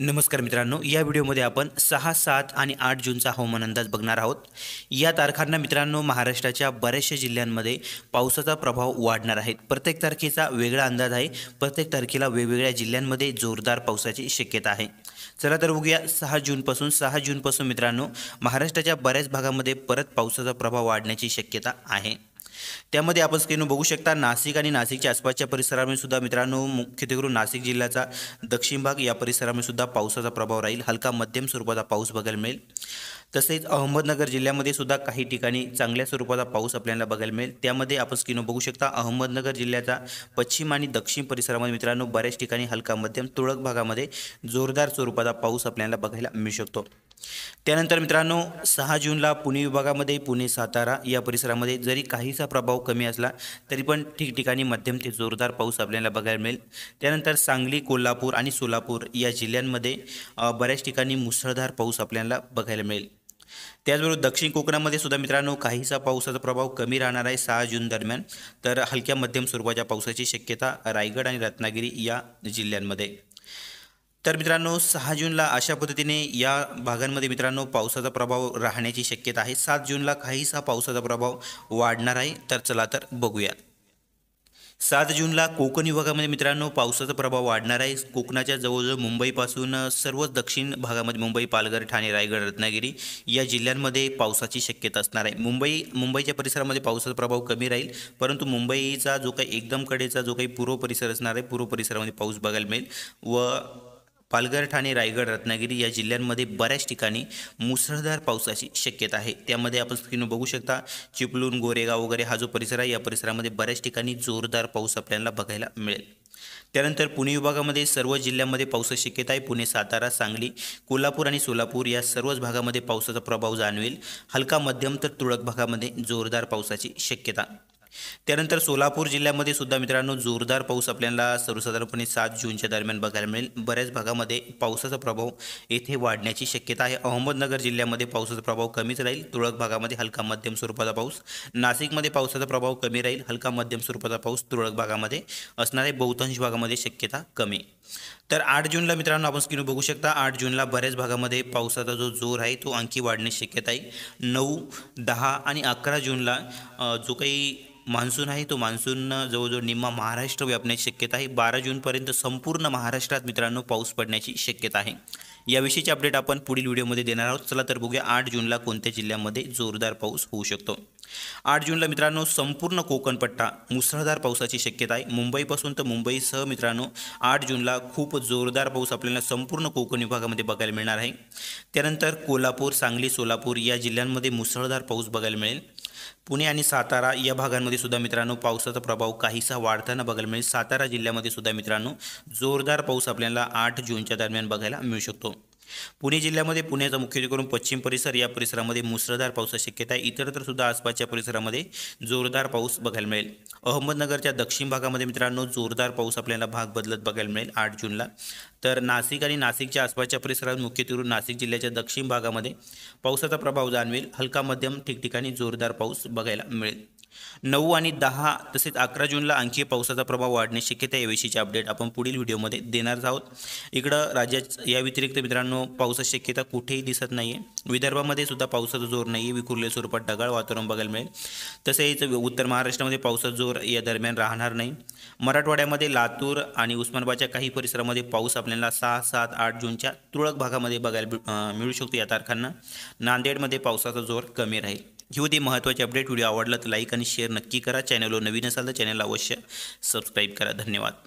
नमस्कार मित्रांनो या व्हिडिओमध्ये आपण सहा सात आणि आठ जूनचा हवामान अंदाज बघणार आहोत या तारखांना मित्रांनो महाराष्ट्राच्या बऱ्याचशा जिल्ह्यांमध्ये पावसाचा प्रभाव वाढणार आहे प्रत्येक तारखेचा वेगळा अंदाज आहे प्रत्येक तारखेला वेगवेगळ्या जिल्ह्यांमध्ये जोरदार पावसाची शक्यता आहे चला तर बघूया सहा जूनपासून सहा जूनपासून मित्रांनो महाराष्ट्राच्या बऱ्याच भागामध्ये परत पावसाचा प्रभाव वाढण्याची शक्यता आहे त्यामध्ये आपण स्क्रीनवर बघू शकता नाशिक आणि नाशिकच्या आसपासच्या परिसरामध्ये सुद्धा मित्रांनो करून नाशिक जिल्ह्याचा दक्षिण भाग या परिसरामध्ये सुद्धा पावसाचा प्रभाव राहील हलका मध्यम स्वरूपाचा पाऊस बघायला मिळेल तसेच अहमदनगर जिल्ह्यामध्ये सुद्धा काही ठिकाणी चांगल्या स्वरूपाचा पाऊस आपल्याला बघायला मिळेल त्यामध्ये आपण स्क्रीनवर बघू शकता अहमदनगर जिल्ह्याचा पश्चिम आणि दक्षिण परिसरामध्ये मित्रांनो बऱ्याच ठिकाणी हलका मध्यम तुळक भागामध्ये जोरदार स्वरूपाचा पाऊस आपल्याला बघायला मिळू शकतो त्यानंतर मित्रांनो सहा जूनला पुणे विभागामध्ये पुणे सातारा या परिसरामध्ये जरी काहीसा प्रभाव कमी असला तरी पण ठिकठिकाणी मध्यम ते जोरदार पाऊस आपल्याला बघायला मिळेल त्यानंतर सांगली कोल्हापूर आणि सोलापूर या जिल्ह्यांमध्ये बऱ्याच ठिकाणी मुसळधार पाऊस आपल्याला बघायला मिळेल त्याचबरोबर दक्षिण कोकणामध्ये सुद्धा मित्रांनो काहीसा पावसाचा प्रभाव कमी राहणार आहे सहा जून दरम्यान तर हलक्या मध्यम स्वरूपाच्या पावसाची शक्यता रायगड आणि रत्नागिरी या जिल्ह्यांमध्ये तर मित्रांनो सहा जूनला अशा पद्धतीने या भागांमध्ये मित्रांनो पावसाचा प्रभाव राहण्याची शक्यता आहे सात जूनला काहीसा पावसाचा प्रभाव वाढणार आहे तर चला तर बघूया सात जूनला कोकण विभागामध्ये मित्रांनो पावसाचा प्रभाव वाढणार आहे कोकणाच्या जवळजवळ मुंबईपासून सर्व दक्षिण भागामध्ये मुंबई पालघर ठाणे रायगड रत्नागिरी या जिल्ह्यांमध्ये पावसाची शक्यता असणार आहे मुंबई मुंबईच्या परिसरामध्ये पावसाचा प्रभाव कमी राहील परंतु मुंबईचा जो काही एकदम कडेचा जो काही पूर्व परिसर असणार आहे पूर्व परिसरामध्ये पाऊस बघायला मिळेल व पालघर ठाणे रायगड रत्नागिरी या जिल्ह्यांमध्ये बऱ्याच ठिकाणी मुसळधार पावसाची शक्यता आहे त्यामध्ये आपण स्क्रीन बघू शकता चिपलूण गोरेगाव वगैरे हा जो परिसर आहे या परिसरामध्ये बऱ्याच ठिकाणी जोरदार पाऊस आपल्याला बघायला मिळेल त्यानंतर पुणे विभागामध्ये सर्व जिल्ह्यांमध्ये पावसाची शक्यता आहे पुणे सातारा सांगली कोल्हापूर आणि सोलापूर या सर्वच भागामध्ये पावसाचा प्रभाव जाणवेल हलका मध्यम तर तुरळक भागामध्ये जोरदार पावसाची शक्यता त्यानंतर सोलापूर जिल्ह्यामध्ये सुद्धा मित्रांनो जोरदार पाऊस आपल्याला सर्वसाधारणपणे सात जूनच्या दरम्यान बघायला मिळेल बऱ्याच भागामध्ये पावसाचा प्रभाव येथे वाढण्याची शक्यता आहे अहमदनगर जिल्ह्यामध्ये पावसाचा प्रभाव कमीच राहील तुरळक भागामध्ये हलका मध्यम स्वरूपाचा पाऊस नाशिकमध्ये पावसाचा प्रभाव कमी राहील हलका मध्यम स्वरूपाचा पाऊस तुरळक भागामध्ये आहे बहुतांश भागामध्ये शक्यता कमी तर आठ जूनला मित्रांनो आपण स्क्रीन बघू शकता आठ जूनला बऱ्याच भागामध्ये पावसाचा जो जोर आहे तो आणखी वाढण्याची शक्यता आहे नऊ दहा आणि अकरा जूनला जो काही मान्सून आहे तो मान्सून जवळजवळ निम्मा महाराष्ट्र व्यापण्याची शक्यता आहे बारा जूनपर्यंत संपूर्ण महाराष्ट्रात मित्रांनो पाऊस पडण्याची शक्यता आहे याविषयीचे अपडेट आपण पुढील व्हिडिओमध्ये देणार आहोत चला तर बघूया आठ जूनला कोणत्या जिल्ह्यामध्ये जोरदार पाऊस होऊ शकतो आठ जूनला मित्रांनो संपूर्ण कोकणपट्टा मुसळधार पावसाची शक्यता आहे मुंबईपासून तर मुंबईसह मित्रांनो आठ जूनला खूप जोरदार पाऊस आपल्याला संपूर्ण कोकण विभागामध्ये बघायला मिळणार आहे त्यानंतर कोल्हापूर सांगली सोलापूर या जिल्ह्यांमध्ये मुसळधार पाऊस बघायला मिळेल पुणे आणि सातारा या भागांमध्ये सुद्धा मित्रांनो पावसाचा प्रभाव काहीसा वाढताना बघायला मिळेल सातारा जिल्ह्यामध्ये सुद्धा मित्रांनो जोरदार पाऊस आपल्याला आठ जूनच्या दरम्यान बघायला मिळू शकतो पुणे जिल्ह्यामध्ये पुण्याचा मुख्य करून पश्चिम परिसर या परिसरामध्ये मुसळधार पावसाची शक्यता आहे इतरत्र सुद्धा आसपासच्या परिसरामध्ये जोरदार पाऊस बघायला मिळेल अहमदनगरच्या दक्षिण भागामध्ये मित्रांनो जोरदार पाऊस आपल्याला भाग बदलत बघायला मिळेल आठ जूनला तर नाशिक आणि नाशिकच्या आसपासच्या परिसरात करून नाशिक जिल्ह्याच्या दक्षिण भागामध्ये पावसाचा प्रभाव जाणवेल हलका मध्यम ठिकठिकाणी जोरदार पाऊस बघायला मिळेल नऊ आणि दहा तसेच अकरा जूनला आणखी पावसाचा प्रभाव वाढण्याची शक्यता याविषयीचे अपडेट आपण पुढील व्हिडिओमध्ये देणार आहोत इकडं राज्यात या व्यतिरिक्त मित्रांनो पावसाची शक्यता कुठेही दिसत नाही आहे विदर्भामध्ये सुद्धा पावसाचा जोर नाही आहे विखुरले स्वरूपात ढगाळ वातावरण बघायला मिळेल तसेच उत्तर महाराष्ट्रामध्ये पावसाचा जोर या दरम्यान राहणार नाही मराठवाड्यामध्ये लातूर आणि उस्मानाबादच्या काही परिसरामध्ये पाऊस आपल्याला सहा सात आठ जूनच्या तुरळक भागामध्ये बघायला मिळू शकतो या तारखांना नांदेडमध्ये पावसाचा जोर कमी राहील घेऊ दे महत्त्वाचे अपडेट व्हिडिओ आवडला तर लाईक आणि शेअर नक्की करा चॅनलवर नवीन असाल तर चॅनल अवश्य सबस्क्राईब करा धन्यवाद